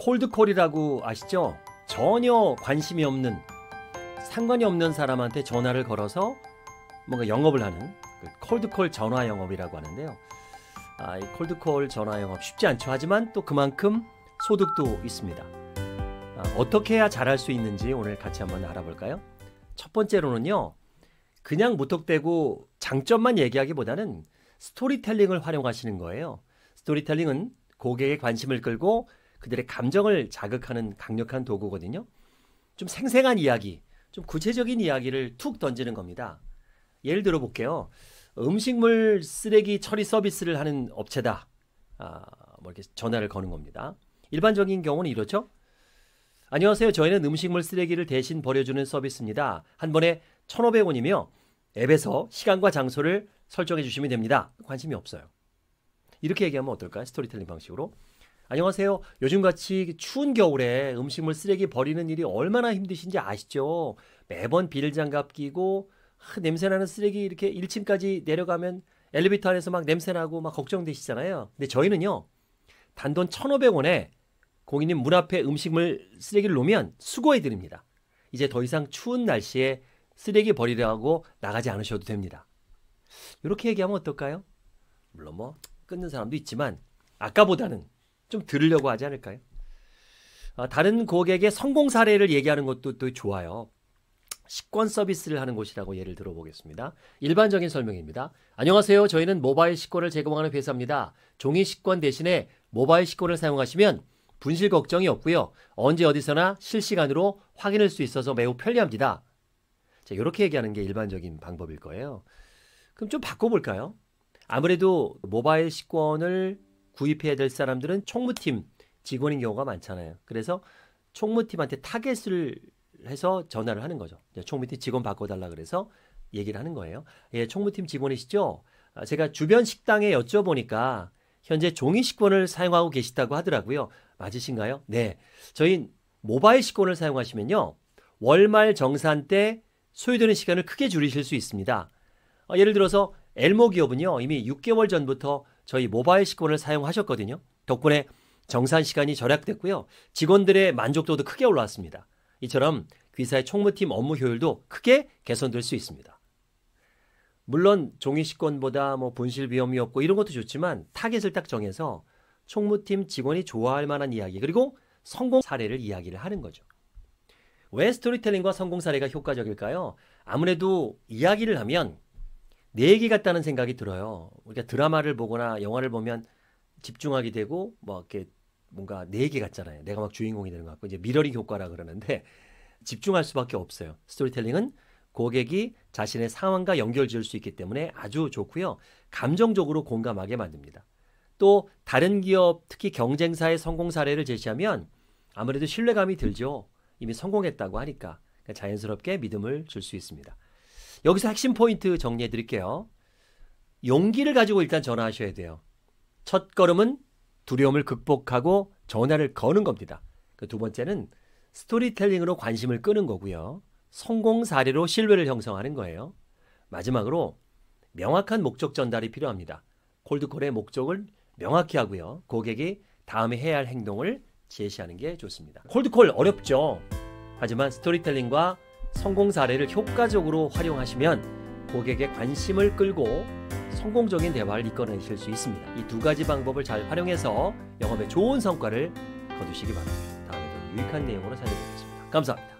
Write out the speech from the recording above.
콜드콜이라고 아시죠? 전혀 관심이 없는 상관이 없는 사람한테 전화를 걸어서 뭔가 영업을 하는 그 콜드콜 전화 영업이라고 하는데요. 아, 이 콜드콜 전화 영업 쉽지 않죠. 하지만 또 그만큼 소득도 있습니다. 아, 어떻게 해야 잘할 수 있는지 오늘 같이 한번 알아볼까요? 첫 번째로는요. 그냥 무턱대고 장점만 얘기하기보다는 스토리텔링을 활용하시는 거예요. 스토리텔링은 고객의 관심을 끌고 그들의 감정을 자극하는 강력한 도구거든요. 좀 생생한 이야기, 좀 구체적인 이야기를 툭 던지는 겁니다. 예를 들어 볼게요. 음식물 쓰레기 처리 서비스를 하는 업체다. 아, 뭐 이렇게 전화를 거는 겁니다. 일반적인 경우는 이렇죠. 안녕하세요. 저희는 음식물 쓰레기를 대신 버려주는 서비스입니다. 한 번에 1,500원이며 앱에서 시간과 장소를 설정해 주시면 됩니다. 관심이 없어요. 이렇게 얘기하면 어떨까요? 스토리텔링 방식으로. 안녕하세요. 요즘같이 추운 겨울에 음식물 쓰레기 버리는 일이 얼마나 힘드신지 아시죠? 매번 비닐장갑 끼고 아, 냄새나는 쓰레기 이렇게 1층까지 내려가면 엘리베이터 안에서 막 냄새나고 막 걱정되시잖아요. 근데 저희는요. 단돈 1,500원에 고객님 문 앞에 음식물 쓰레기를 놓으면 수거해 드립니다. 이제 더 이상 추운 날씨에 쓰레기 버리려고 나가지 않으셔도 됩니다. 이렇게 얘기하면 어떨까요? 물론 뭐 끊는 사람도 있지만 아까보다는 좀 들으려고 하지 않을까요? 어, 다른 고객의 성공 사례를 얘기하는 것도 또 좋아요. 식권 서비스를 하는 곳이라고 예를 들어보겠습니다. 일반적인 설명입니다. 안녕하세요. 저희는 모바일 식권을 제공하는 회사입니다. 종이 식권 대신에 모바일 식권을 사용하시면 분실 걱정이 없고요. 언제 어디서나 실시간으로 확인할 수 있어서 매우 편리합니다. 자, 이렇게 얘기하는 게 일반적인 방법일 거예요. 그럼 좀 바꿔볼까요? 아무래도 모바일 식권을 구입해야 될 사람들은 총무팀 직원인 경우가 많잖아요. 그래서 총무팀한테 타겟을 해서 전화를 하는 거죠. 총무팀 직원 바꿔달라 그래서 얘기를 하는 거예요. 예, 총무팀 직원이시죠? 아, 제가 주변 식당에 여쭤보니까 현재 종이 식권을 사용하고 계시다고 하더라고요. 맞으신가요? 네. 저희 모바일 식권을 사용하시면요. 월말 정산 때 소요되는 시간을 크게 줄이실 수 있습니다. 어, 예를 들어서 엘모 기업은요. 이미 6개월 전부터 저희 모바일 식권을 사용하셨거든요. 덕분에 정산 시간이 절약됐고요. 직원들의 만족도도 크게 올라왔습니다. 이처럼 귀사의 총무팀 업무 효율도 크게 개선될 수 있습니다. 물론 종이 식권보다 뭐 분실 비험이 없고 이런 것도 좋지만 타겟을 딱 정해서 총무팀 직원이 좋아할 만한 이야기 그리고 성공 사례를 이야기를 하는 거죠. 왜 스토리텔링과 성공 사례가 효과적일까요? 아무래도 이야기를 하면 내 얘기 같다는 생각이 들어요. 우리가 그러니까 드라마를 보거나 영화를 보면 집중하게 되고 뭐 이렇게 뭔가 내 얘기 같잖아요. 내가 막 주인공이 되는 것 같고 이제 미러링 효과라 그러는데 집중할 수밖에 없어요. 스토리텔링은 고객이 자신의 상황과 연결 지을 수 있기 때문에 아주 좋고요. 감정적으로 공감하게 만듭니다. 또 다른 기업 특히 경쟁사의 성공 사례를 제시하면 아무래도 신뢰감이 들죠. 이미 성공했다고 하니까 그러니까 자연스럽게 믿음을 줄 수 있습니다. 여기서 핵심 포인트 정리해 드릴게요. 용기를 가지고 일단 전화하셔야 돼요. 첫 걸음은 두려움을 극복하고 전화를 거는 겁니다. 그 두 번째는 스토리텔링으로 관심을 끄는 거고요. 성공 사례로 신뢰를 형성하는 거예요. 마지막으로 명확한 목적 전달이 필요합니다. 콜드콜의 목적을 명확히 하고요. 고객이 다음에 해야 할 행동을 제시하는 게 좋습니다. 콜드콜 어렵죠. 하지만 스토리텔링과 성공 사례를 효과적으로 활용하시면 고객의 관심을 끌고 성공적인 대화를 이끌어내실 수 있습니다. 이 두 가지 방법을 잘 활용해서 영업에 좋은 성과를 거두시기 바랍니다. 다음에도 유익한 내용으로 찾아뵙겠습니다. 감사합니다.